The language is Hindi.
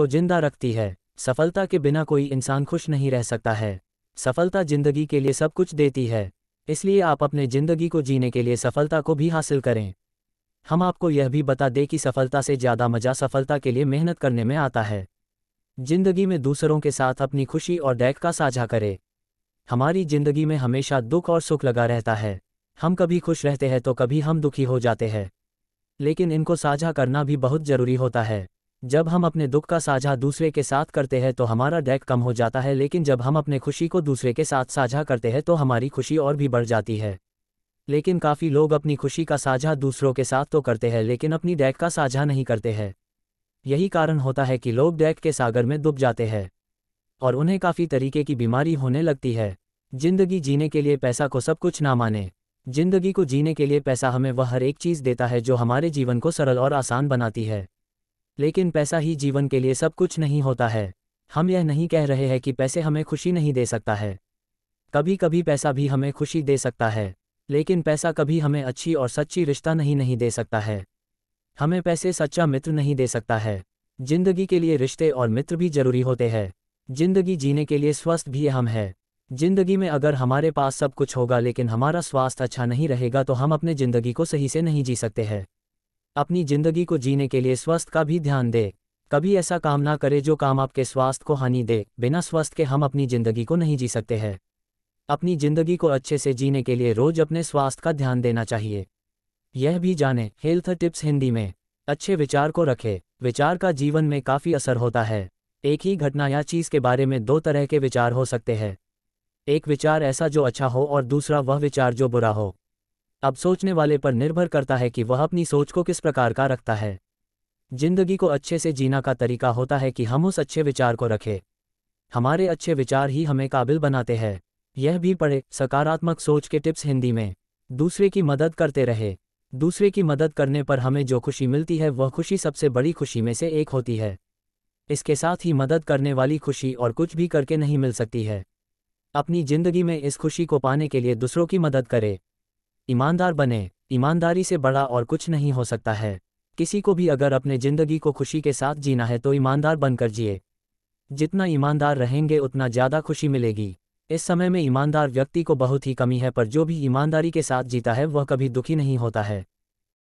को जिंदा रखती है सफलता के बिना कोई इंसान खुश नहीं रह सकता है सफलता जिंदगी के लिए सब कुछ देती है इसलिए आप अपने जिंदगी को जीने के लिए सफलता को भी हासिल करें हम आपको यह भी बता दें कि सफलता से ज़्यादा मजा सफलता के लिए मेहनत करने में आता है जिंदगी में दूसरों के साथ अपनी खुशी और डैक का साझा करें हमारी जिंदगी में हमेशा दुख और सुख लगा रहता है हम कभी खुश रहते हैं तो कभी हम दुखी हो जाते हैं लेकिन इनको साझा करना भी बहुत जरूरी होता है जब हम अपने दुख का साझा दूसरे के साथ करते हैं तो हमारा डैक कम हो जाता है लेकिन जब हम अपने खुशी को दूसरे के साथ साझा करते हैं तो हमारी खुशी और भी बढ़ जाती है लेकिन काफ़ी लोग अपनी खुशी का साझा दूसरों के साथ तो करते हैं लेकिन अपनी डैक का साझा नहीं करते हैं यही कारण होता है कि लोग डैक के सागर में डूब जाते हैं और उन्हें काफ़ी तरीके की बीमारी होने लगती है जिंदगी जीने के लिए पैसा को सब कुछ ना माने जिंदगी को जीने के लिए पैसा हमें वह हर एक चीज़ देता है जो हमारे जीवन को सरल और आसान बनाती है लेकिन पैसा ही जीवन के लिए सब कुछ नहीं होता है हम यह नहीं कह रहे हैं कि पैसे हमें खुशी नहीं दे सकता है कभी कभी पैसा भी हमें खुशी दे सकता है लेकिन पैसा कभी हमें अच्छी और सच्ची रिश्ता नहीं नहीं दे सकता है हमें पैसे सच्चा मित्र नहीं दे सकता है जिंदगी के लिए रिश्ते और मित्र भी जरूरी होते हैं जिंदगी जीने के लिए स्वस्थ भी अहम है जिंदगी में अगर हमारे पास सब कुछ होगा लेकिन हमारा स्वास्थ्य अच्छा नहीं रहेगा तो हम अपने जिंदगी को सही से नहीं जी सकते हैं अपनी जिंदगी को जीने के लिए स्वास्थ्य का भी ध्यान दें कभी ऐसा काम ना करें जो काम आपके स्वास्थ्य को हानि दे बिना स्वास्थ्य के हम अपनी जिंदगी को नहीं जी सकते हैं अपनी जिंदगी को अच्छे से जीने के लिए रोज अपने स्वास्थ्य का ध्यान देना चाहिए यह भी जाने हेल्थ टिप्स हिंदी में अच्छे विचार को रखें विचार का जीवन में काफ़ी असर होता है एक ही घटना या चीज़ के बारे में दो तरह के विचार हो सकते हैं एक विचार ऐसा जो अच्छा हो और दूसरा वह विचार जो बुरा हो अब सोचने वाले पर निर्भर करता है कि वह अपनी सोच को किस प्रकार का रखता है जिंदगी को अच्छे से जीना का तरीका होता है कि हम उस अच्छे विचार को रखें हमारे अच्छे विचार ही हमें काबिल बनाते हैं यह भी पढ़े सकारात्मक सोच के टिप्स हिंदी में दूसरे की मदद करते रहे दूसरे की मदद करने पर हमें जो खुशी मिलती है वह खुशी सबसे बड़ी खुशी में से एक होती है इसके साथ ही मदद करने वाली खुशी और कुछ भी करके नहीं मिल सकती है अपनी जिंदगी में इस खुशी को पाने के लिए दूसरों की मदद करें ईमानदार बने ईमानदारी से बड़ा और कुछ नहीं हो सकता है किसी को भी अगर अपने ज़िंदगी को खुशी के साथ जीना है तो ईमानदार बनकर जिए जितना ईमानदार रहेंगे उतना ज़्यादा खुशी मिलेगी इस समय में ईमानदार व्यक्ति को बहुत ही कमी है पर जो भी ईमानदारी के साथ जीता है वह कभी दुखी नहीं होता है